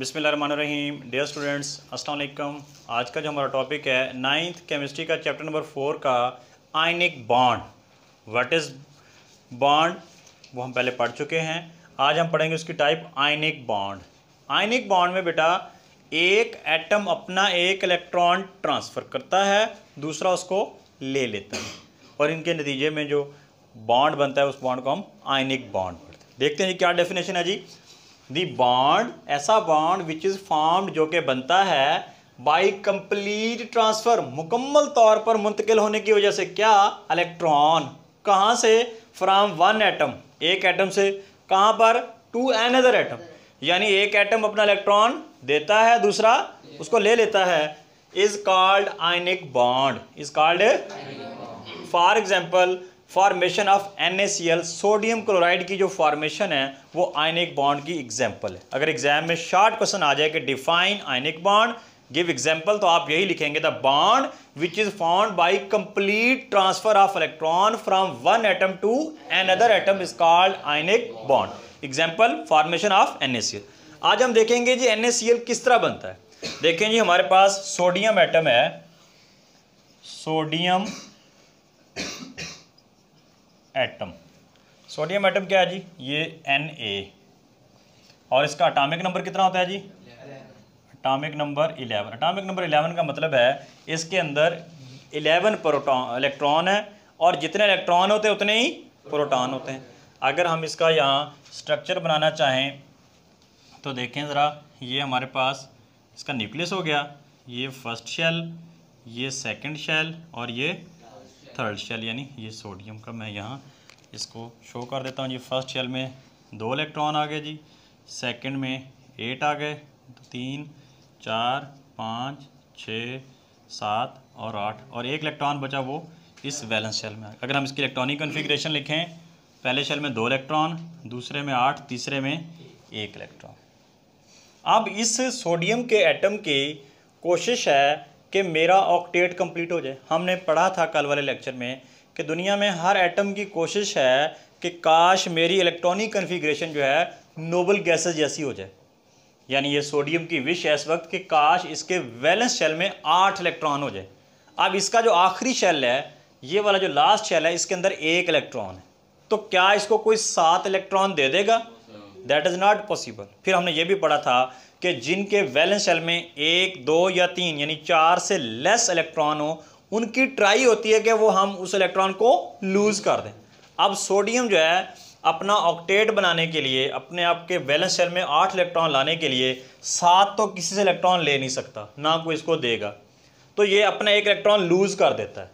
बिसमीम dear students असलकम आज का जो हमारा टॉपिक है नाइन्थ केमिस्ट्री का चैप्टर नंबर फोर का ionic bond what is bond वो हम पहले पढ़ चुके हैं आज हम पढ़ेंगे उसकी type ionic bond ionic bond में बेटा एक एटम अपना एक इलेक्ट्रॉन ट्रांसफ़र करता है दूसरा उसको ले लेता है और इनके नतीजे में जो बॉन्ड बनता है उस बॉन्ड को हम आइनिक बॉन्ड पढ़ते हैं देखते हैं जी क्या डेफिनेशन है जी दी बॉन्ड ऐसा बॉन्ड विच इज़ फॉर्म्ड जो कि बनता है बाई कंप्लीट ट्रांसफ़र मुकम्मल तौर पर मुंतकिल होने की वजह से क्या अलेक्ट्रॉन कहाँ से फ्राम वन ऐटम एक ऐटम से कहाँ पर टू एन अदर एटम यानी एक ऐटम अपना इलेक्ट्रॉन देता है दूसरा उसको ले लेता है is called ionic bond is called for example formation of an sodium chloride की जो फॉर्मेशन है वो आयनिक बॉन्ड की एग्जाम्पल है अगर एग्जाम में शार्ट क्वेश्चन आ जाए कि define ionic bond give example तो आप यही लिखेंगे the bond which is found by complete transfer of electron from one atom to another atom is called ionic bond example formation of an आज हम देखेंगे जी एन किस तरह बनता है देखें जी हमारे पास सोडियम एटम है सोडियम एटम सोडियम एटम क्या है जी ये एन ए और इसका अटामिक नंबर कितना होता है जी atomic number eleven atomic number eleven का मतलब है इसके अंदर इलेवन प्रोटॉन इलेक्ट्रॉन है और जितने इलेक्ट्रॉन होते हैं उतने ही प्रोटॉन होते हैं अगर हम इसका यहाँ स्ट्रक्चर बनाना चाहें तो देखें ज़रा ये हमारे पास इसका न्यूक्लियस हो गया ये फर्स्ट शेल ये सेकंड शेल और ये थर्ड शेल यानी ये सोडियम का मैं यहाँ इसको शो कर देता हूँ जी फर्स्ट शेल में दो इलेक्ट्रॉन आ गए जी सेकंड में एट आ गए तो तीन चार पाँच छः सात और आठ और एक इलेक्ट्रॉन बचा वो इस वैलेंस शेल में अगर हम इसकी इलेक्ट्रॉनिक कन्फिग्रेशन लिखें पहले शेल में दो इलेक्ट्रॉन दूसरे में आठ तीसरे में एक इलेक्ट्रॉन अब इस सोडियम के एटम की कोशिश है कि मेरा ऑक्टेट कंप्लीट हो जाए हमने पढ़ा था कल वाले लेक्चर में कि दुनिया में हर एटम की कोशिश है कि काश मेरी इलेक्ट्रॉनिक कन्फिग्रेशन जो है नोबल गैसेस जैसी हो जाए यानी ये सोडियम की विश है इस वक्त कि काश इसके वैलेंस शेल में आठ इलेक्ट्रॉन हो जाए अब इसका जो आखिरी शेल है ये वाला जो लास्ट शेल है इसके अंदर एक इलेक्ट्रॉन है तो क्या इसको कोई सात इलेक्ट्रॉन दे देगा दैट इज़ नॉट पॉसिबल फिर हमने ये भी पढ़ा था कि जिनके वैलेंस शेल में एक दो या तीन यानी चार से लेस इलेक्ट्रॉन हो उनकी ट्राई होती है कि वो हम उस इलेक्ट्रॉन को लूज़ कर दें अब सोडियम जो है अपना ऑक्टेट बनाने के लिए अपने आप के वैलेंस शेल में आठ इलेक्ट्रॉन लाने के लिए सात तो किसी से इलेक्ट्रॉन ले नहीं सकता ना कोई इसको देगा तो ये अपना एक इलेक्ट्रॉन लूज़ कर देता है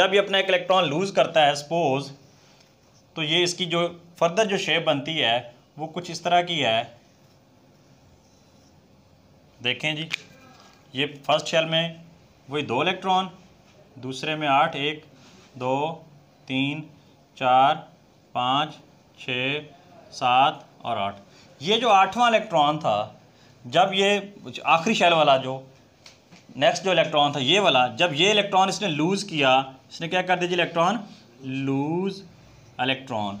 जब ये अपना एक इलेक्ट्रॉन लूज़ करता है सपोज़ तो ये इसकी जो फर्दर जो शेप बनती है वो कुछ इस तरह की है देखें जी ये फर्स्ट शेल में वही दो इलेक्ट्रॉन दूसरे में आठ एक दो तीन चार पाँच छ सात और आठ ये जो आठवां इलेक्ट्रॉन था जब ये आखिरी शेल वाला जो नेक्स्ट जो इलेक्ट्रॉन था ये वाला जब ये इलेक्ट्रॉन इसने लूज़ किया इसने क्या कर दीजिए इलेक्ट्रॉन लूज़ इलेक्ट्रॉन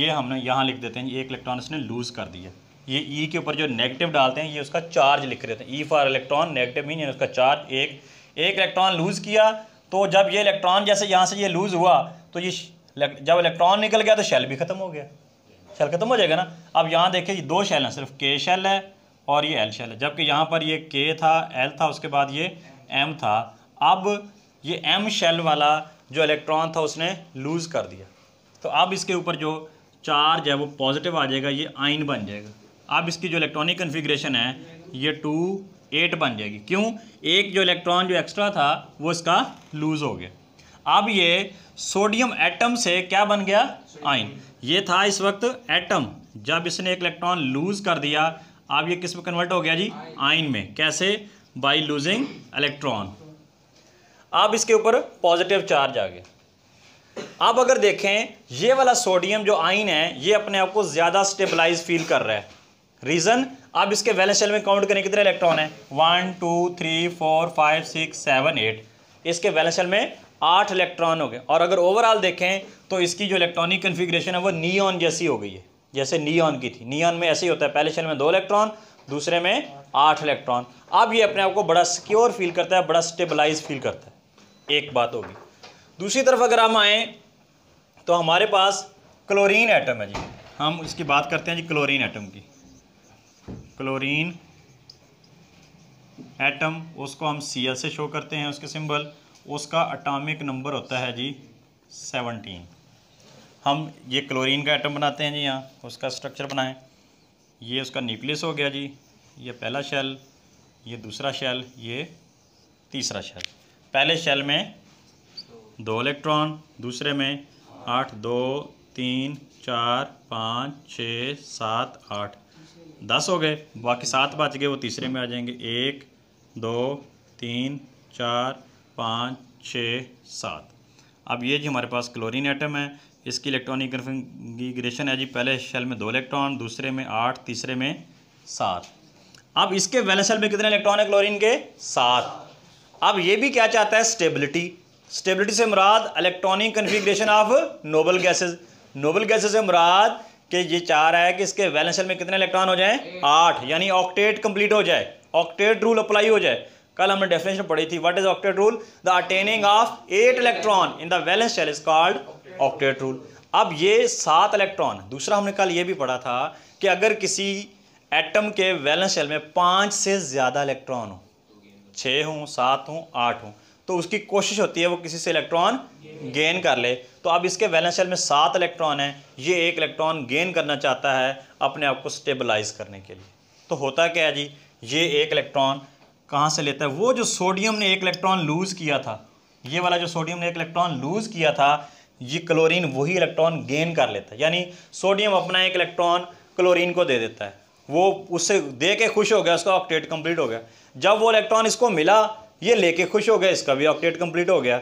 ये हमने यहाँ लिख देते हैं एक इलेक्ट्रॉन इसने लूज़ कर दिया ये ई e के ऊपर जो नेगेटिव डालते हैं ये उसका चार्ज लिख रहे थे E for electron negative mean उसका चार्ज एक एक इलेक्ट्रॉन लूज़ किया तो जब ये इलेक्ट्रॉन जैसे यहाँ से ये लूज़ हुआ तो ये जब इलेक्ट्रॉन निकल गया तो शेल भी ख़त्म हो गया शेल ख़त्म हो जाएगा ना अब यहाँ देखिए ये दो शेल हैं सिर्फ के शेल है और ये एल शेल है जबकि यहाँ पर ये के था एल था उसके बाद ये एम था अब ये एम शेल वाला जो इलेक्ट्रॉन था उसने लूज़ कर दिया तो अब इसके ऊपर जो चार्ज है वो पॉजिटिव आ जाएगा ये आइन बन जाएगा अब इसकी जो इलेक्ट्रॉनिक कन्फिग्रेशन है ये टू एट बन जाएगी क्यों एक जो इलेक्ट्रॉन जो एक्स्ट्रा था वो इसका लूज़ हो गया अब ये सोडियम एटम से क्या बन गया आइन ये था इस वक्त एटम जब इसने एक इलेक्ट्रॉन लूज़ कर दिया अब ये किस में कन्वर्ट हो गया जी आइन में कैसे बाई लूजिंग इलेक्ट्रॉन अब इसके ऊपर पॉजिटिव चार्ज आ गया अब अगर देखें ये वाला सोडियम जो आइन है ये अपने आप को ज़्यादा स्टेबलाइज फील कर रहा है रीजन आप इसके वैलेंस शेल में काउंट करें कितने इलेक्ट्रॉन है one two three four five six seven eight इसके वैलेंस शेल में आठ इलेक्ट्रॉन हो गए और अगर ओवरऑल देखें तो इसकी जो इलेक्ट्रॉनिक कन्फिग्रेशन है वो नियॉन जैसी हो गई है जैसे नियॉन की थी नियॉन में ऐसे ही होता है पहले शेल में दो इलेक्ट्रॉन दूसरे में आठ इलेक्ट्रॉन अब ये अपने आप को बड़ा सिक्योर फील करता है बड़ा स्टेबलाइज फील करता है एक बात होगी दूसरी तरफ अगर हम आएँ तो हमारे पास क्लोरीन एटम है जी हम इसकी बात करते हैं जी क्लोरीन एटम की क्लोरीन एटम उसको हम सी एल से शो करते हैं उसके सिंबल उसका अटामिक नंबर होता है जी सेवनटीन हम ये क्लोरीन का एटम बनाते हैं जी यहाँ उसका स्ट्रक्चर बनाएं ये उसका न्यूक्लियस हो गया जी ये पहला शेल ये दूसरा शेल ये तीसरा शेल पहले शेल में दो इलेक्ट्रॉन दूसरे में आठ दो तीन चार पाँच छ सात आठ दस हो गए बाकी सात बच गए वो तीसरे में आ जाएंगे एक दो तीन चार पाँच छः सात अब ये जी हमारे पास क्लोरीन एटम है इसकी इलेक्ट्रॉनिक ग्रेशन है जी पहले शेल में दो इलेक्ट्रॉन दूसरे में आठ तीसरे में सात अब इसके वैलेंस शेल में कितने इलेक्ट्रॉन है क्लोरीन के सात अब ये भी क्या चाहता है स्टेबिलिटी स्टेबिलिटी से मुराद electronic configuration of noble gases noble gases से मुराद कि ये चाह रहा है कि इसके वैलेंस शेल में कितने इलेक्ट्रॉन हो जाए आठ यानी ऑक्टेट कंप्लीट हो जाए ऑक्टेट रूल अप्लाई हो जाए कल हमने डेफिनेशन पढ़ी थी what is octet rule the attaining of eight electron in the valence shell is called octet rule अब ये सात इलेक्ट्रॉन दूसरा हमने कल ये भी पढ़ा था कि अगर किसी एटम के वैलेंस शेल में पांच से ज़्यादा इलेक्ट्रॉन हो छ हों सात हों आठ हों तो उसकी कोशिश होती है वो किसी से इलेक्ट्रॉन गेन कर ले तो अब इसके वैलेंस शेल में सात इलेक्ट्रॉन हैं ये एक इलेक्ट्रॉन गेन करना चाहता है अपने आप को स्टेबलाइज करने के लिए तो होता क्या है जी ये एक इलेक्ट्रॉन कहाँ से लेता है वो जो सोडियम ने एक इलेक्ट्रॉन लूज़ किया था ये वाला जो सोडियम ने एक इलेक्ट्रॉन लूज़ किया था ये क्लोरीन वही इलेक्ट्रॉन गेन कर लेता है यानी सोडियम अपना एक इलेक्ट्रॉन क्लोरीन को दे देता है वो उससे दे के खुश हो गया उसका ऑक्टेट कंप्लीट हो गया जब वो इलेक्ट्रॉन इसको मिला ये लेके खुश हो गया इसका भी अपडेट कंप्लीट हो गया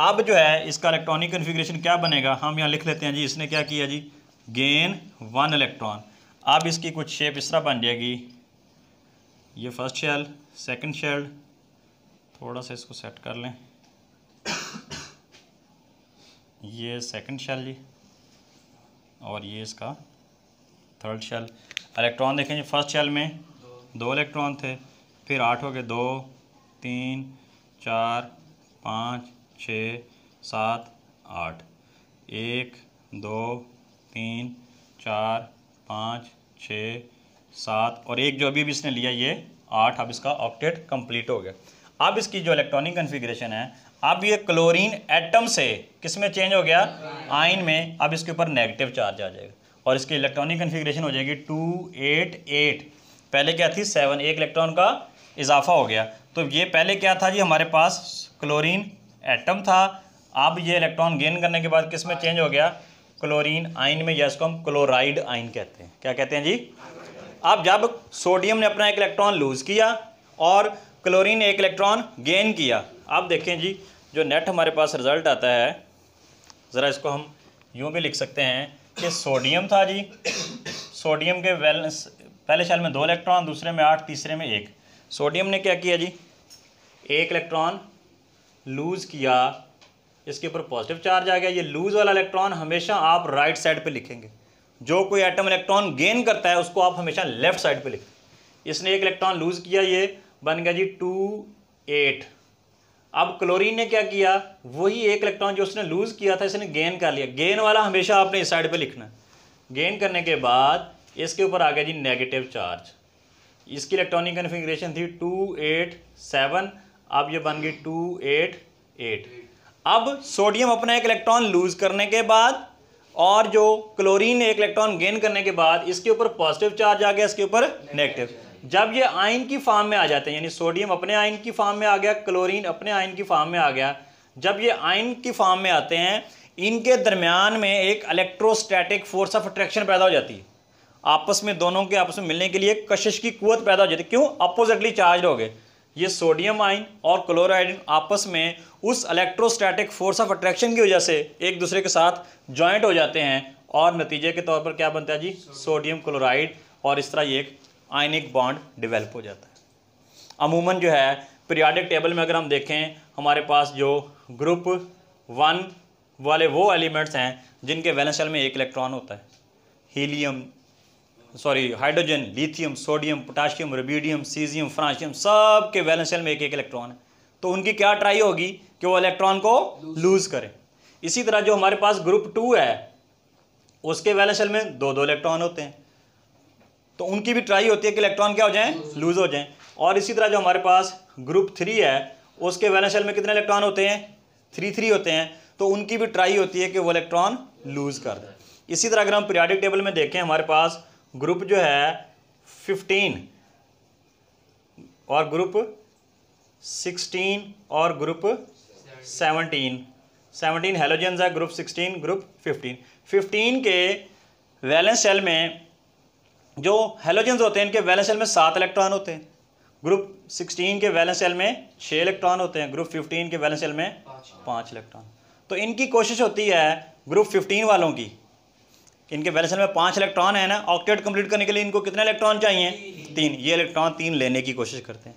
अब जो है इसका इलेक्ट्रॉनिक कन्फिग्रेशन क्या बनेगा हम यहाँ लिख लेते हैं जी इसने क्या किया जी गेन वन इलेक्ट्रॉन अब इसकी कुछ शेप इस तरह बन जाएगी ये फर्स्ट शेल सेकंड शेल थोड़ा सा इसको सेट कर लें ये सेकंड शेल जी और ये इसका थर्ड शेल इलेक्ट्रॉन देखें जी फर्स्ट शेल में दो इलेक्ट्रॉन थे फिर आठ हो गए दो तीन चार पाँच छ सात आठ एक दो तीन चार पाँच छ सात और एक जो अभी भी इसने लिया ये आठ अब इसका ऑक्टेट कंप्लीट हो गया अब इसकी जो इलेक्ट्रॉनिक कन्फिग्रेशन है अब ये क्लोरीन एटम से किस में चेंज हो गया आयन में अब इसके ऊपर नेगेटिव चार्ज आ जाएगा और इसकी इलेक्ट्रॉनिक कन्फिग्रेशन हो जाएगी टू एट एट पहले क्या थी सेवन एक इलेक्ट्रॉन का इजाफा हो गया तो ये पहले क्या था जी हमारे पास क्लोरीन एटम था अब ये इलेक्ट्रॉन गेन करने के बाद किस में चेंज हो गया क्लोरीन आइन में जैसको हम क्लोराइड आइन कहते हैं क्या कहते हैं जी अब जब सोडियम ने अपना एक इलेक्ट्रॉन लूज़ किया और क्लोरीन एक इलेक्ट्रॉन गेन किया अब देखें जी जो नेट हमारे पास रिजल्ट आता है ज़रा इसको हम यूँ भी लिख सकते हैं कि सोडियम था जी सोडियम के वैलेंस पहले साल में दो इलेक्ट्रॉन दूसरे में आठ तीसरे में एक सोडियम ने क्या किया जी एक इलेक्ट्रॉन लूज़ किया इसके ऊपर पॉजिटिव चार्ज आ गया ये लूज़ वाला इलेक्ट्रॉन हमेशा आप राइट साइड पे लिखेंगे जो कोई एटम इलेक्ट्रॉन गेन करता है उसको आप हमेशा लेफ्ट साइड पे लिखें इसने एक इलेक्ट्रॉन लूज़ किया ये बन गया जी टू एट अब क्लोरीन ने क्या किया वही एक इलेक्ट्रॉन जो उसने लूज़ किया था इसने गेन कर लिया गेन वाला हमेशा आपने इस साइड पर लिखना गेन करने के बाद इसके ऊपर आ गया जी नेगेटिव चार्ज इसकी इलेक्ट्रॉनिक कन्फिग्रेशन थी टू एट सेवन अब ये बन गई टू एट एट अब सोडियम अपना एक इलेक्ट्रॉन लूज करने के बाद और जो क्लोरीन एक इलेक्ट्रॉन गेन करने के बाद इसके ऊपर पॉजिटिव चार्ज आ गया इसके ऊपर नेगेटिव जब ये आयन की फार्म में आ जाते हैं यानी सोडियम अपने आयन की फार्म में आ गया क्लोरीन अपने आयन की फार्म में आ गया जब ये आयन की फार्म में आते हैं इनके दरमियान में एक इलेक्ट्रोस्टैटिक फोर्स ऑफ अट्रैक्शन पैदा हो जाती है आपस में दोनों के आपस में मिलने के लिए कशिश की कुत पैदा हो जाती है क्यों अपोजिटली चार्ज हो गए ये सोडियम आइन और क्लोराइड आपस में उस इलेक्ट्रोस्टैटिक फोर्स ऑफ अट्रैक्शन की वजह से एक दूसरे के साथ ज्वाइंट हो जाते हैं और नतीजे के तौर पर क्या बनता है जी सोडियम क्लोराइड और इस तरह ये एक आयनिक बॉन्ड डिवेल्प हो जाता है अमूमन जो है पीरियाडिक टेबल में अगर हम देखें हमारे पास जो ग्रुप वन वाले वो एलिमेंट्स हैं जिनके वैलेंस में एक इलेक्ट्रॉन होता है helium sorry hydrogen lithium sodium potassium rubidium caesium francium सब के वैलेंस में एक एक इलेक्ट्रॉन है तो उनकी क्या ट्राई होगी कि वो इलेक्ट्रॉन को लूज करें इसी तरह जो हमारे पास ग्रुप टू है उसके वैलेंस में दो दो इलेक्ट्रॉन होते हैं तो उनकी भी ट्राई होती है कि इलेक्ट्रॉन क्या हो जाए लूज हो जाए और इसी तरह जो हमारे पास ग्रुप थ्री है उसके वैलेंस में कितने इलेक्ट्रॉन होते हैं थ्री थ्री होते हैं तो उनकी भी ट्राई होती है कि वो इलेक्ट्रॉन लूज कर दें इसी तरह अगर हम पीरियाडिक टेबल में देखें हमारे पास ग्रुप जो है फिफ्टीन और ग्रुप सिक्सटीन और ग्रुप सेवनटीन सेवनटीन हेलोजेंस है group sixteen group fifteen fifteen के वैलेंस सेल में जो हेलोजेंस होते हैं इनके वैलेंस सेल में सात इलेक्ट्रॉन होते हैं ग्रुप सिक्सटीन के वैलेंस सेल में छः इलेक्ट्रॉन होते हैं ग्रुप फिफ्टीन के वैलेंस सेल में पाँच इलेक्ट्रॉन तो इनकी कोशिश होती है ग्रुप फिफ्टीन वालों की इनके वैलेंस में पांच इलेक्ट्रॉन है ना ऑक्टेट कंप्लीट करने के लिए इनको कितने इलेक्ट्रॉन चाहिए तीन ये इलेक्ट्रॉन तीन लेने की कोशिश करते हैं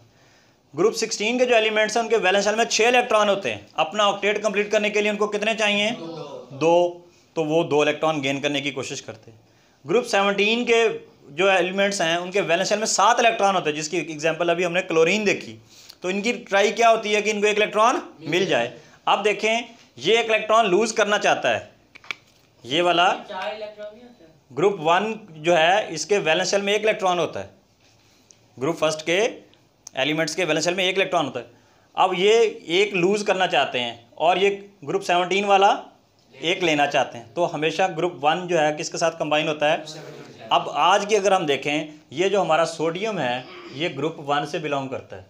ग्रुप सिक्सटीन के जो एलिमेंट्स हैं उनके वैलेंस में छः इलेक्ट्रॉन होते हैं अपना ऑक्टेट कंप्लीट करने के लिए उनको कितने चाहिए दो तो वो दो इलेक्ट्रॉन गेन करने की कोशिश करते हैं ग्रुप सेवनटीन के जो एलिमेंट्स हैं उनके वैलेंस में सात इलेक्ट्रॉन होते हैं जिसकी एग्जाम्पल अभी हमने क्लोरीन देखी तो इनकी ट्राई क्या होती है कि इनको एक इलेक्ट्रॉन मिल जाए अब देखें ये एक इलेक्ट्रॉन लूज़ करना चाहता है ये वाला ग्रुप वन जो है इसके वैलेंस शेल में एक इलेक्ट्रॉन होता है ग्रुप फर्स्ट के एलिमेंट्स के वैलेंस शेल में एक इलेक्ट्रॉन होता है अब ये एक लूज़ करना चाहते हैं और ये ग्रुप सेवनटीन वाला एक लेना चाहते हैं तो हमेशा ग्रुप वन जो है किसके साथ कंबाइन होता है अब आज की अगर हम देखें ये जो हमारा सोडियम है ये ग्रुप वन से बिलोंग करता है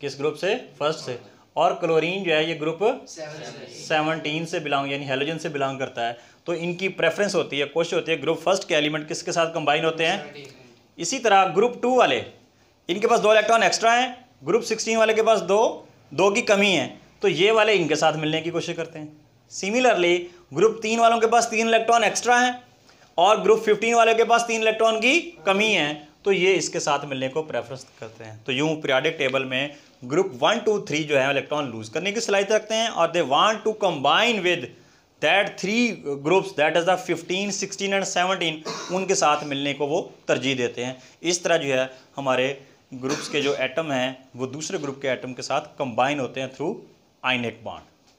किस ग्रुप से फर्स्ट से और क्लोरीन जो है ये ग्रुप सेवनटीन से बिलोंग यानी हेलोजन से बिलोंग करता है तो इनकी प्रेफरेंस होती है कोशिश होती है ग्रुप फर्स्ट के एलिमेंट किसके साथ कंबाइन होते हैं इसी तरह ग्रुप टू वाले इनके पास दो इलेक्ट्रॉन एक्स्ट्रा हैं ग्रुप सिक्सटीन वाले के पास दो दो की कमी है तो ये वाले इनके साथ मिलने की कोशिश करते हैं सिमिलरली ग्रुप तीन वालों के पास तीन इलेक्ट्रॉन एक्स्ट्रा हैं और ग्रुप फिफ्टीन वाले के पास तीन इलेक्ट्रॉन की कमी है तो ये इसके साथ मिलने को प्रेफरेंस करते हैं तो यूँ पीरियाडिक टेबल में ग्रुप वन टू थ्री जो है इलेक्ट्रॉन लूज करने की सलाहियत रखते हैं और they want to combine with that three groups that is the fifteen sixteen and seventeen उनके साथ मिलने को वो तरजीह देते हैं इस तरह जो है हमारे ग्रुप्स के जो एटम हैं वो दूसरे ग्रुप के एटम के साथ कंबाइन होते हैं थ्रू आइनेट बॉन्ड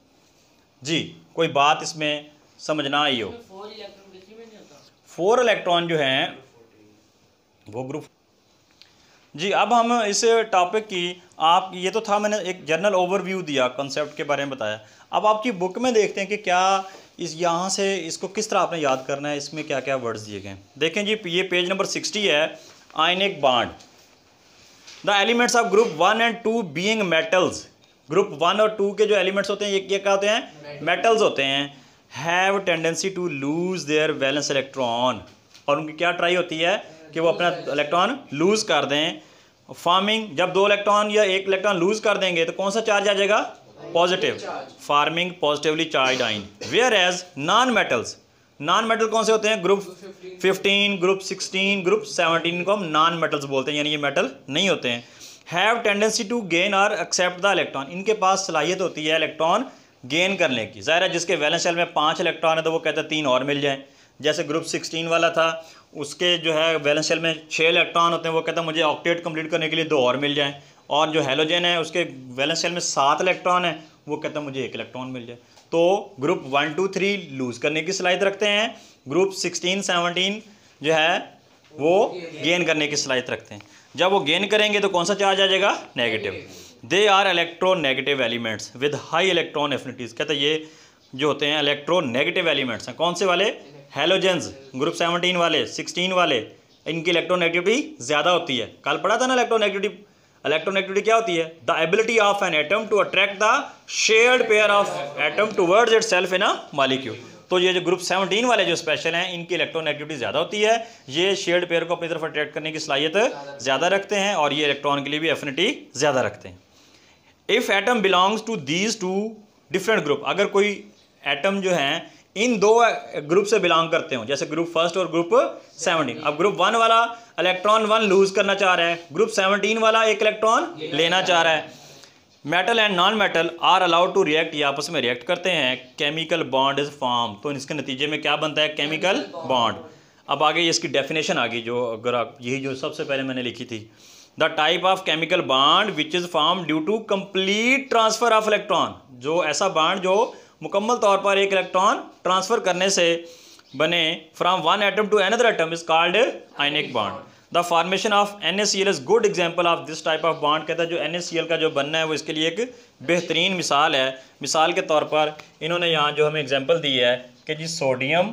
जी कोई बात इसमें समझ ना आई हो फोर इलेक्ट्रॉन जो हैं वो ग्रुप जी अब हम इस टॉपिक की आप ये तो था मैंने एक जनरल ओवरव्यू दिया कॉन्सेप्ट के बारे में बताया अब आपकी बुक में देखते हैं कि क्या इस यहाँ से इसको किस तरह आपने याद करना है इसमें क्या क्या वर्ड्स दिए गए देखें जी ये पेज नंबर सिक्सटी है ionic bond the elements of group one and two being metals group one और टू के जो एलिमेंट्स होते हैं ये क्या होते हैं मेटल्स होते हैं have tendency to lose their valence electron और उनकी क्या ट्राई होती है कि वो अपना इलेक्ट्रॉन लूज़ कर दें फॉर्मिंग जब दो इलेक्ट्रॉन या एक इलेक्ट्रॉन लूज़ कर देंगे तो कौन सा चार्ज आ जाएगा positive forming positively charge ion whereas non metals non metal कौन से होते हैं ग्रुप 15, ग्रुप 16, ग्रुप 17 को हम नॉन मेटल्स बोलते हैं यानी ये मेटल नहीं होते हैं हैव टेंडेंसी टू गेन और एक्सेप्ट द इलेक्ट्रॉन इनके पास सलाहियत होती है इलेक्ट्रॉन गेन करने की ज़ाहिर है जिसके वैलेंस शेल में पाँच इलेक्ट्रॉन है तो वो कहते हैं तीन और मिल जाएँ जैसे ग्रुप सिक्सटीन वाला था उसके जो है वैलेंस शेल में छः इलेक्ट्रॉन होते हैं वो कहता है मुझे ऑक्टेट कंप्लीट करने के लिए दो और मिल जाएँ और जो हेलोजन है उसके वैलेंस शेल में सात इलेक्ट्रॉन है वो कहता है मुझे एक इलेक्ट्रॉन मिल जाए तो group one two three lose करने की सलाहित रखते हैं ग्रुप सिक्सटीन सेवनटीन जो है वो गेन करने की सलाहित रखते हैं जब वो गेन करेंगे तो कौन सा चार्ज आ जाएगा negative they are electronegative elements with high electron affinities कहते हैं ये जो होते हैं इलेक्ट्रो नेगेटिव एलिमेंट्स हैं कौन से वाले हेलोजेंस ग्रुप सेवनटीन वाले सिक्सटीन वाले इनकी इलेक्ट्रोनेगेटिविटी ज़्यादा होती है कल पढ़ा था ना इलेक्ट्रोनेगेटिविटी इलेक्ट्रोनेगेटिविटी क्या होती है the ability of an atom to attract the shared pair of atom towards itself in a molecule तो ये जो ग्रुप सेवनटीन वाले जो स्पेशल हैं इनकी इलेक्ट्रोनेगेटिविटी ज़्यादा होती है ये शेयर्ड पेयर को अपनी तरफ अट्रैक्ट करने की सलाहियत ज़्यादा रखते हैं और ये इलेक्ट्रॉन के लिए भी एफिनिटी ज़्यादा रखते हैं if atom belongs to these two different group अगर कोई एटम जो हैं इन दो ग्रुप से बिलोंग करते हो जैसे ग्रुप फर्स्ट और ग्रुप सेवनटीन अब ग्रुप वन वाला इलेक्ट्रॉन वन लूज करना चाह रहा है ग्रुप सेवनटीन वाला एक इलेक्ट्रॉन लेना चाह रहा है metal and non metal are allowed to react या आपस में रिएक्ट करते हैं केमिकल बॉन्ड इज फॉर्म तो इसके नतीजे में क्या बनता है केमिकल बॉन्ड अब आगे इसकी डेफिनेशन आ गई जो अगर आप यही जो सबसे पहले मैंने लिखी थी the type of chemical bond which is form due to complete transfer of electron जो ऐसा बॉन्ड जो मुकम्मल तौर पर एक इलेक्ट्रॉन ट्रांसफ़र करने से बने from one atom to another atom is called ionic bond the formation of N S C L is good example of this type of bond कहता है जो एन एस सी एल का जो बनना है वो इसके लिए एक बेहतरीन मिसाल है मिसाल के तौर पर इन्होंने यहाँ जो हमें एग्जाम्पल दी है कि जी सोडियम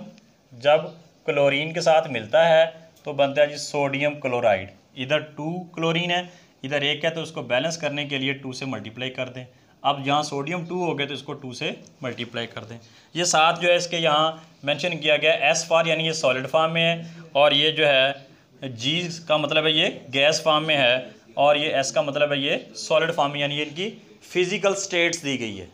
जब क्लोरीन के साथ मिलता है तो बनता है जी सोडियम क्लोराइड इधर टू क्लोरीन है इधर एक है तो उसको बैलेंस करने के लिए टू से मल्टीप्लाई कर दें अब जहाँ सोडियम टू हो गया तो इसको टू से मल्टीप्लाई कर दें ये साथ जो है इसके यहाँ मेंशन किया गया एस फार यानी ये सॉलिड फार्म में है और ये जो है जी का मतलब है ये गैस फार्म में है और ये एस का मतलब है ये सॉलिड फार्म यानी इनकी फिजिकल स्टेट्स दी गई है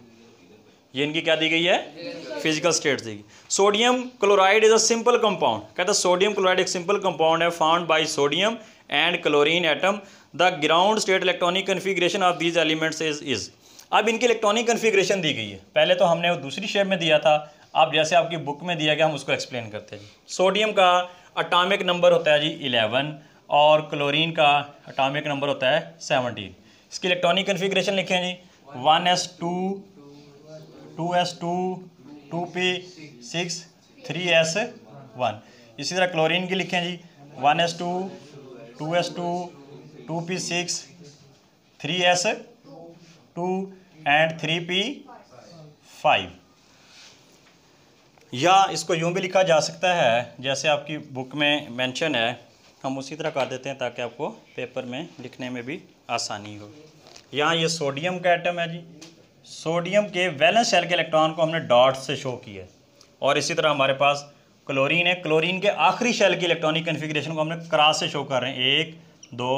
ये इनकी क्या दी गई है फिजिकल स्टेट्स दी गई sodium chloride is a simple compound कहता सोडियम क्लोराइड एक सिंपल कंपाउंड है found by sodium and chlorine atom the ground state electronic configuration of these elements is is अब इनकी इलेक्ट्रॉनिक कन्फिग्रेशन दी गई है पहले तो हमने वो दूसरी शेप में दिया था अब जैसे आपकी बुक में दिया गया हम उसको एक्सप्लेन करते हैं सोडियम का अटामिक नंबर होता है जी इलेवन और क्लोरीन का अटामिक नंबर होता है सेवनटीन इसकी इलेक्ट्रॉनिक कन्फिग्रेशन लिखें जी one s two two s two two p six three s one इसी तरह क्लोरीन की लिखें जी one s two two s two two p six three s two and three p five या इसको यूं भी लिखा जा सकता है जैसे आपकी बुक में मेंशन है हम उसी तरह कर देते हैं ताकि आपको पेपर में लिखने में भी आसानी हो यहाँ ये सोडियम का आइटम है जी सोडियम के वैलेंस शेल के इलेक्ट्रॉन को हमने डॉट से शो किया है और इसी तरह हमारे पास क्लोरीन है क्लोरीन के आखिरी शेल की इलेक्ट्रॉनिक कन्फिग्रेशन को हमने क्रास से शो कर रहे हैं एक दो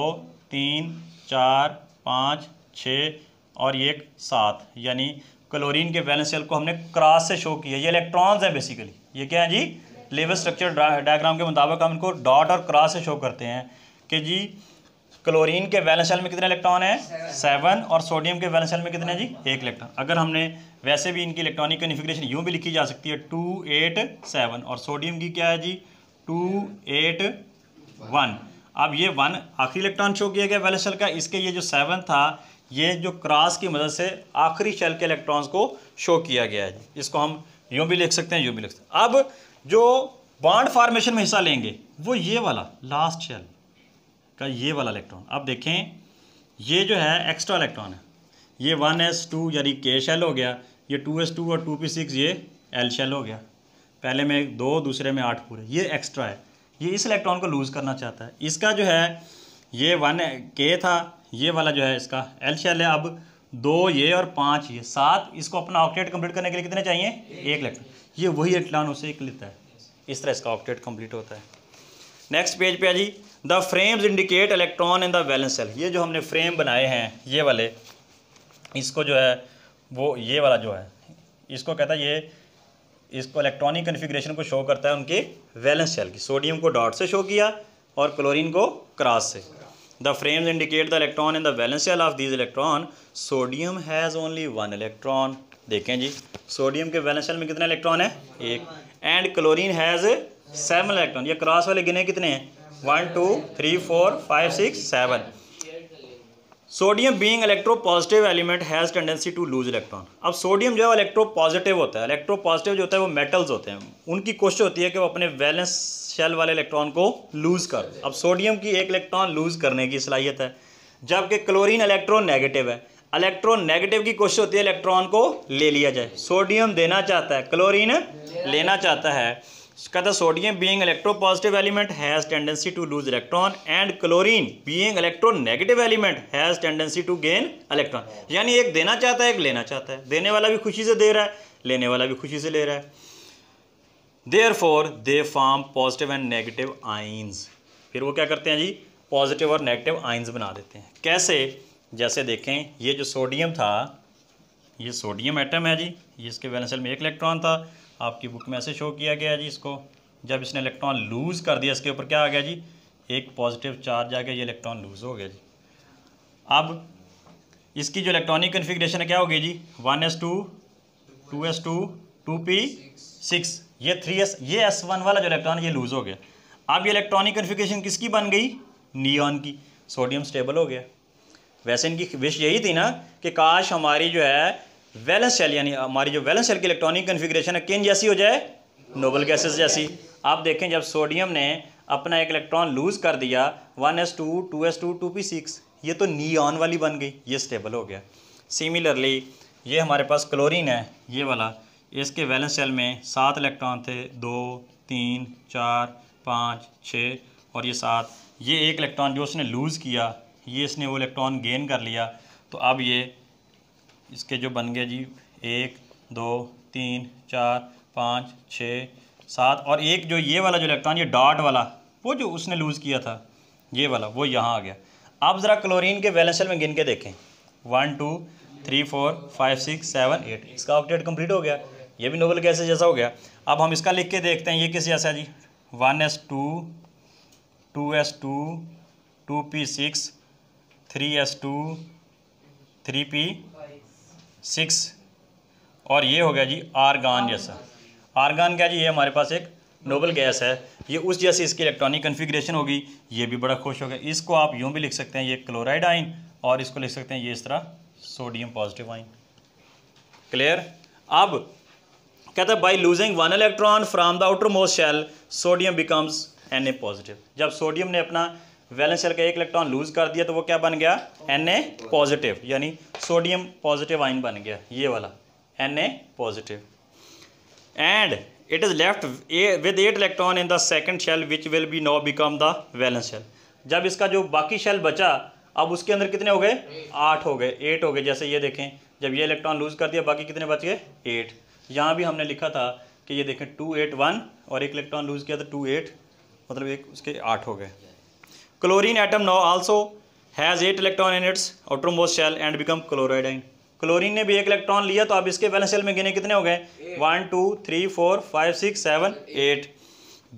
तीन चार पाँच छः और एक सात यानी क्लोरीन के बैलेंस सेल को हमने क्रॉस से शो किया ये इलेक्ट्रॉन्स हैं बेसिकली ये क्या है जी लेवल स्ट्रक्चर डायग्राम के मुताबिक हम इनको डॉट और क्रॉस से शो करते हैं कि जी क्लोरीन के वैलेंस शेल में कितने इलेक्ट्रॉन है सेवन और सोडियम के वैलेंस शेल में कितने हैं जी एक इलेक्ट्रॉन अगर हमने वैसे भी इनकी इलेक्ट्रॉनिक कन्फिग्रेशन यूँ भी लिखी जा सकती है टू एट सेवन और सोडियम की क्या है जी टू एट वन अब ये वन आखिरी इलेक्ट्रॉन शो किया गया वैलेंस शेल का इसके ये जो सेवन था ये जो क्रॉस की मदद से आखिरी शेल के इलेक्ट्रॉन्स को शो किया गया है इसको हम यूँ भी लिख सकते हैं यूँ भी लिख सकते हैं अब जो बॉन्ड फार्मेशन में हिस्सा लेंगे वो ये वाला लास्ट शेल का ये वाला इलेक्ट्रॉन अब देखें ये जो है एक्स्ट्रा इलेक्ट्रॉन है ये वन एस टू यानी के शेल हो गया ये टू एस टू और टू पी सिक्स ये एल शेल हो गया पहले में दो दूसरे में आठ पूरे ये एक्स्ट्रा है ये इस इलेक्ट्रॉन को लूज़ करना चाहता है इसका जो है ये वन के था ये वाला जो है इसका एल शेल है अब दो ये और पाँच ये सात इसको अपना ऑक्टेट कंप्लीट करने के लिए कितने चाहिए एक इलेक्ट्रॉन ये वही इलेक्ट्रॉन उसे एक लेता है इस तरह इसका ऑक्टेट कंप्लीट होता है नेक्स्ट पेज पे जी the frames indicate electron in the valence shell ये जो हमने फ्रेम बनाए हैं ये वाले इसको जो है वो ये वाला जो है इसको कहता है ये इसको इलेक्ट्रॉनिक कन्फिग्रेशन को शो करता है उनके वैलेंस सेल की सोडियम को डॉट से शो किया और क्लोरीन को क्रॉस से the frame indicate the electron in the valence shell of these electron sodium has only one electron देखें जी सोडियम के वैलेंशियल में कितने इलेक्ट्रॉन है एक and chlorine has seven electron ये क्रॉस वाले गिने कितने हैं one two three four five six seven sodium being positive element has tendency to lose electron अब सोडियम जो है पॉजिटिव होता है पॉजिटिव जो होता है वो मेटल्स होते हैं उनकी कोशिश होती है कि वो अपने वैलेंस शेल वाले इलेक्ट्रॉन को लूज़ कर अब सोडियम की एक इलेक्ट्रॉन लूज़ करने की सलाहियत है जबकि क्लोरीन नेगेटिव है नेगेटिव की कोशिश होती है इलेक्ट्रॉन को ले लिया जाए सोडियम देना चाहता है क्लोरीन लेना चाहता है कहता sodium being positive element has tendency to lose electron and chlorine being negative element has tendency to gain electron यानी एक देना चाहता है एक लेना चाहता है देने वाला भी खुशी से दे रहा है लेने वाला भी खुशी से ले रहा है therefore they form positive and negative ions फिर वो क्या करते हैं जी पॉजिटिव और नेगेटिव आइन्स बना देते हैं कैसे जैसे देखें ये जो सोडियम था ये सोडियम एटम है जी जिसके इसके वैलेंसल में एक इलेक्ट्रॉन था आपकी बुक में ऐसे शो किया गया जी इसको जब इसने इलेक्ट्रॉन लूज़ कर दिया इसके ऊपर क्या आ गया जी एक पॉजिटिव चार्ज आ गया ये इलेक्ट्रॉन लूज़ हो गया जी अब इसकी जो इलेक्ट्रॉनिक कन्फिग्रेशन है क्या होगी जी one s two two s two two p six ये थ्री एस ये एस वन वाला जो इलेक्ट्रॉन ये लूज़ हो गया अब ये इलेक्ट्रॉनिक कन्फिग्रेशन किसकी बन गई नियॉन की सोडियम स्टेबल हो गया वैसे इनकी विश यही थी ना कि काश हमारी जो है वैलेंस शेल यानी हमारी जो वैलेंस शेल की इलेक्ट्रॉनिक कन्फिग्रेशन है किन जैसी हो जाए नोबल गैसेस जैसी आप देखें जब सोडियम ने अपना एक इलेक्ट्रॉन लूज़ कर दिया one s two two s two two p six ये तो नी ऑन वाली बन गई ये स्टेबल हो गया सिमिलरली ये हमारे पास क्लोरीन है ये वाला इसके वैलेंस शेल में सात इलेक्ट्रॉन थे दो तीन चार पाँच छः और ये सात ये एक इलेक्ट्रॉन जो उसने लूज़ किया ये इसने वो इलेक्ट्रॉन गेन कर लिया तो अब ये इसके जो बन गए जी एक दो तीन चार पाँच छः सात और एक जो ये वाला जो इलेक्ट्रॉन ये डॉट वाला वो जो उसने लूज़ किया था ये वाला वो यहाँ आ गया आप ज़रा क्लोरीन के वैलेंसल में गिन के देखें one two three four five six seven eight इसका ऑक्टेट कंप्लीट हो गया ये भी नोबल गैस जैसा हो गया अब हम इसका लिख के देखते हैं ये किस जैसा है जी one s two two s two two p six three s two three p six और ये हो गया जी आर्गान जैसा आर्गान क्या जी ये हमारे पास एक नोबल गैस है ये उस जैसे इसकी इलेक्ट्रॉनिक कन्फिग्रेशन होगी ये भी बड़ा खुश होगा इसको आप यूँ भी लिख सकते हैं ये क्लोराइड आइन और इसको लिख सकते हैं ये इस तरह सोडियम पॉजिटिव आइन क्लियर अब कहता है by losing one electron from the outermost shell sodium becomes N A positive जब सोडियम ने अपना वैलेंस शेल का एक इलेक्ट्रॉन लूज कर दिया तो वो क्या बन गया एन ए पॉजिटिव यानी सोडियम पॉजिटिव आइन बन गया ये वाला N A positive and it is left with eight electron in the second shell which will be now become the valence shell जब इसका जो बाकी शेल बचा अब उसके अंदर कितने हो गए आठ हो गए एट हो गए जैसे ये देखें जब ये इलेक्ट्रॉन लूज कर दिया बाकी कितने बच गए एट यहाँ भी हमने लिखा था कि ये देखें टू एट वन और एक इलेक्ट्रॉन लूज किया तो टू एट मतलब एक उसके आठ हो गए chlorine atom now also has eight electron in its outermost shell and become chloride ion chlorine ने भी एक इलेक्ट्रॉन लिया तो अब इसके वैलेंस शेल में गिने कितने हो गए one two three four five six seven eight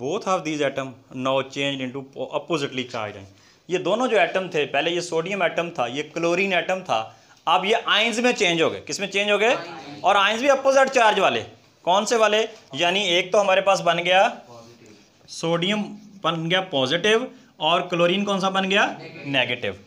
both of these atom now change into oppositely charge ion ये दोनों जो एटम थे पहले ये सोडियम एटम था ये क्लोरीन एटम था अब ये आइंस में चेंज हो गए किस में चेंज हो गए और आइंस भी अपोजिट चार्ज वाले कौन से वाले यानी एक तो हमारे पास बन गया सोडियम बन गया पॉजिटिव और क्लोरीन कौन सा बन गया negative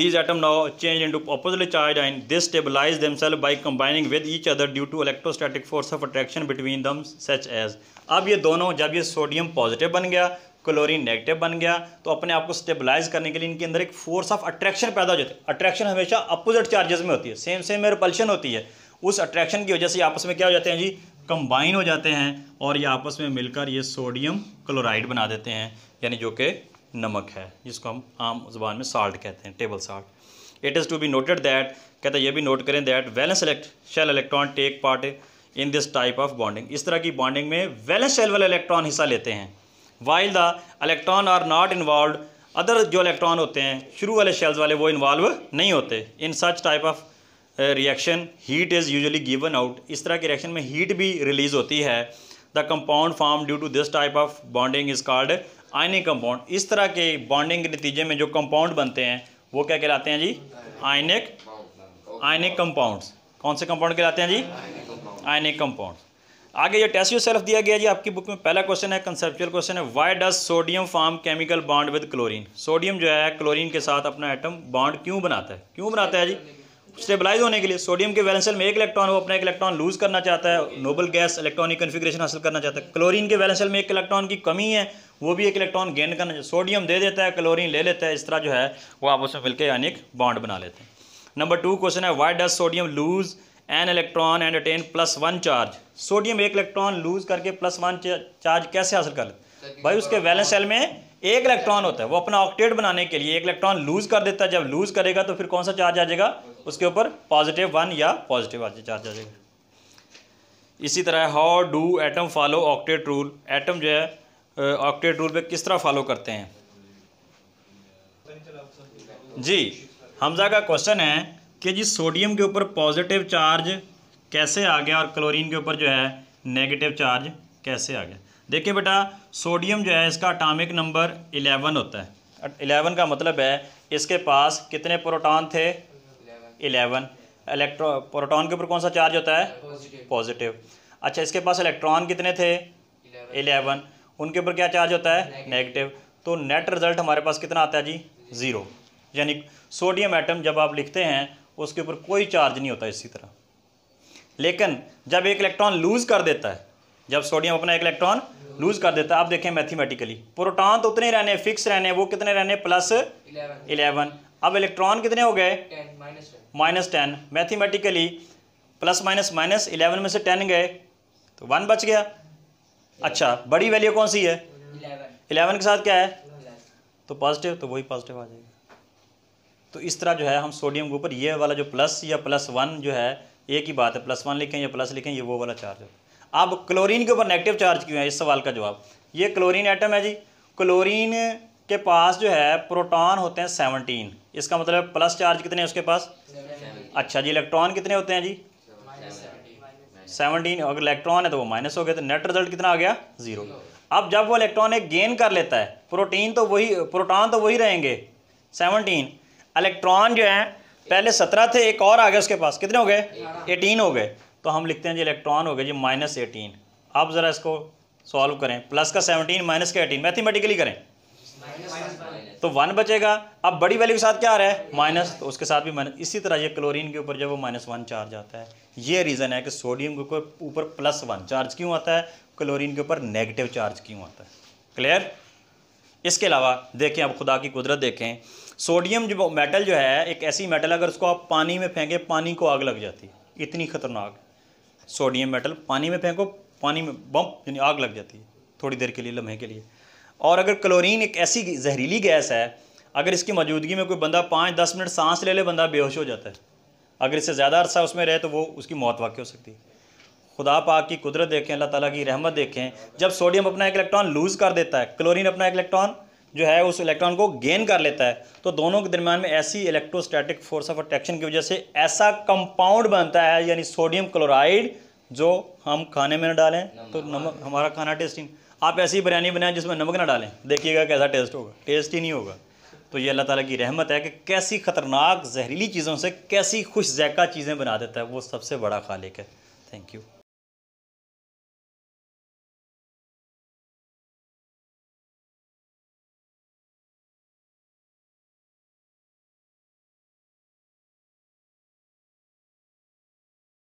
these of now change into opposite charge and this stabilize themselves by combining with each other due to electrostatic force of attraction between them such as अब ये दोनों जब ये सोडियम पॉजिटिव बन गया chlorine negative बन गया तो अपने आप को स्टेबलाइज करने के लिए इनके अंदर एक फोर्स ऑफ अट्रैक्शन पैदा हो जाती है अट्रैक्शन हमेशा अपोजिट चार्जेस में होती है सेम सेम में रिपल्शन होती है उस अट्रैक्शन की वजह से आपस में क्या हो जाते हैं जी कंबाइन हो जाते हैं और ये आपस में मिलकर ये सोडियम क्लोराइड बना देते हैं यानी जो कि नमक है जिसको हम आम जबान में साल्ट कहते हैं table salt it is to be noted that कहते हैं ये भी नोट करें that valence elect shell electron take part in this type of bonding इस तरह की बॉन्डिंग में वैलेंस शेल वाले इलेक्ट्रॉन हिस्सा लेते हैं while the electron are not involve other जो इलेक्ट्रॉन होते हैं शुरू वाले शेल्स वाले वो इन्वॉल्व नहीं होते in such type of reaction heat is usually given out इस तरह के रिएक्शन में हीट भी रिलीज़ होती है the compound form due to this type of bonding is called ionic compound इस तरह के बॉन्डिंग के नतीजे में जो कंपाउंड बनते हैं वो क्या कहलाते हैं जी आयनिक आयनिक कंपाउंड्स कौन से कंपाउंड कहलाते हैं जी आयनिक कंपाउंड आगे ये टेस्ट सेल्फ दिया गया जी आपकी बुक में पहला क्वेश्चन है कंसेप्चुअल क्वेश्चन है why does sodium form chemical bond with chlorine sodium जो है क्लोरीन के साथ अपना एटम बॉन्ड क्यों बनाता है क्यों बनाता है जी स्टेबलाइज होने के लिए सोडियम के वैलेंसल में एक इलेक्ट्रॉन वो अपना एक इलेक्ट्रॉन लूज करना चाहता है नोबल गैस इलेक्ट्रॉनिक कन्फिग्रेशन हासिल करना चाहता है क्लोरीन के वैलेंसल में एक इलेक्ट्रॉन की कमी है वो भी एक इलेक्ट्रॉन गेन करना चाहता है सोडियम दे देता है क्लोरीन ले लेता है इस तरह जो है वो आप उसमें मिलकर यानी एक बॉन्ड बना लेते हैं नंबर टू क्वेश्चन है why does sodium lose an electron and attain plus one charge sodium एक इलेक्ट्रॉन लूज करके प्लस वन चार्ज कैसे हासिल कर लेते भाई उसके वैलेंस सेल में एक इलेक्ट्रॉन होता है वो अपना ऑक्टेट बनाने के लिए एक इलेक्ट्रॉन लूज कर देता है जब लूज करेगा तो फिर कौन सा चार्ज आ जाएगा उसके ऊपर पॉजिटिव वन या पॉजिटिव चार्ज आ जाएगा इसी तरह how do atom follow octet rule atom जो है ऑक्टेट रूल पे किस तरह फॉलो करते हैं जी हमजा का क्वेश्चन है कि जी सोडियम के ऊपर पॉजिटिव चार्ज कैसे आ गया और क्लोरीन के ऊपर जो है नेगेटिव चार्ज कैसे आ गया देखिए बेटा सोडियम जो है इसका अटामिक नंबर इलेवन होता है इलेवन का मतलब है इसके पास कितने प्रोटॉन थे इलेवन इलेक्ट्रो प्रोटॉन के ऊपर कौन सा चार्ज होता है पॉजिटिव अच्छा इसके पास इलेक्ट्रॉन कितने थे इलेवन उनके ऊपर क्या चार्ज होता है नेगेटिव तो नेट रिजल्ट हमारे पास कितना आता है जी ज़ीरो यानी सोडियम एटम जब आप लिखते हैं उसके ऊपर कोई चार्ज नहीं होता इसी तरह लेकिन जब एक इलेक्ट्रॉन लूज़ कर देता है जब सोडियम अपना एक इलेक्ट्रॉन लूज़ कर देता है आप देखें मैथमेटिकली प्रोटॉन तो उतने रहने फिक्स रहने वो कितने रहने प्लस इलेवन अब इलेक्ट्रॉन कितने हो गए minus ten mathematically plus minus minus eleven में से टेन गए तो वन बच गया अच्छा बड़ी वैल्यू कौन सी है इलेवन के साथ क्या है तो पॉजिटिव तो वही पॉजिटिव आ जाएगा तो इस तरह जो है हम सोडियम के ऊपर ये वाला जो प्लस या प्लस वन जो है एक ही बात है प्लस वन लिखें या प्लस लिखें ये वो वाला चार्ज है अब क्लोरीन के ऊपर नेगेटिव चार्ज क्यों है इस सवाल का जवाब ये क्लोरीन आइटम है जी क्लोरीन के पास जो है प्रोटॉन होते हैं सेवनटीन इसका मतलब प्लस चार्ज कितने हैं उसके पास अच्छा जी इलेक्ट्रॉन कितने होते हैं जी सेवनटीन अगर इलेक्ट्रॉन है तो वो माइनस हो गया तो नेट रिजल्ट कितना आ गया जीरो अब जब वो इलेक्ट्रॉन एक गेन कर लेता है प्रोटीन तो वही प्रोटॉन तो वही रहेंगे सेवनटीन इलेक्ट्रॉन जो है पहले सत्रह थे एक और आ गया उसके पास कितने हो गए एटीन हो गए तो हम लिखते हैं जी इलेक्ट्रॉन हो गए जी माइनस एटीन आप ज़रा इसको सॉल्व करें प्लस का सेवनटीन माइनस का एटीन मैथमेटिकली करें तो वन बचेगा अब बड़ी वैल्यू के साथ क्या आ रहा है माइनस तो उसके साथ भी माइनस इसी तरह ये क्लोरीन के ऊपर जब वो माइनस वन चार्ज आता है ये रीज़न है कि सोडियम के ऊपर प्लस वन चार्ज क्यों आता है क्लोरीन के ऊपर नेगेटिव चार्ज क्यों आता है क्लियर इसके अलावा देखें अब खुदा की कुदरत देखें सोडियम जो मेटल जो है एक ऐसी मेटल अगर उसको आप पानी में फेंकें पानी को आग लग जाती है इतनी ख़तरनाक सोडियम मेटल पानी में फेंको पानी में बम यानी आग लग जाती है थोड़ी देर के लिए लम्हे के लिए और अगर क्लोरीन एक ऐसी जहरीली गैस है अगर इसकी मौजूदगी में कोई बंदा पाँच दस मिनट सांस ले ले बंदा बेहोश हो जाता है अगर इससे ज़्यादा अरसा उसमें रहे तो वो उसकी मौत वाक़ हो सकती है खुदा पाक की कुदरत देखें अल्लाह ताला की रहमत देखें जब सोडियम अपना एक इलेक्ट्रॉन लूज़ कर देता है क्लोरीन अपना एक इलेक्ट्रॉन जो है उस इलेक्ट्रॉन को गेन कर लेता है तो दोनों के दरमियान में ऐसी इलेक्ट्रोस्टैटिक फोर्स ऑफ अट्रैक्शन की वजह से ऐसा कंपाउंड बनता है यानी सोडियम क्लोराइड जो हम खाने में न डालें तो नमक हमारा खाना टेस्टिंग आप ऐसी बिरयानी बनाएं जिसमें नमक ना डालें देखिएगा कैसा टेस्ट होगा टेस्ट ही नहीं होगा तो ये अल्लाह ताला की रहमत है कि कैसी ख़तरनाक जहरीली चीज़ों से कैसी खुश जैका चीज़ें बना देता है वो सबसे बड़ा खालिक है थैंक यू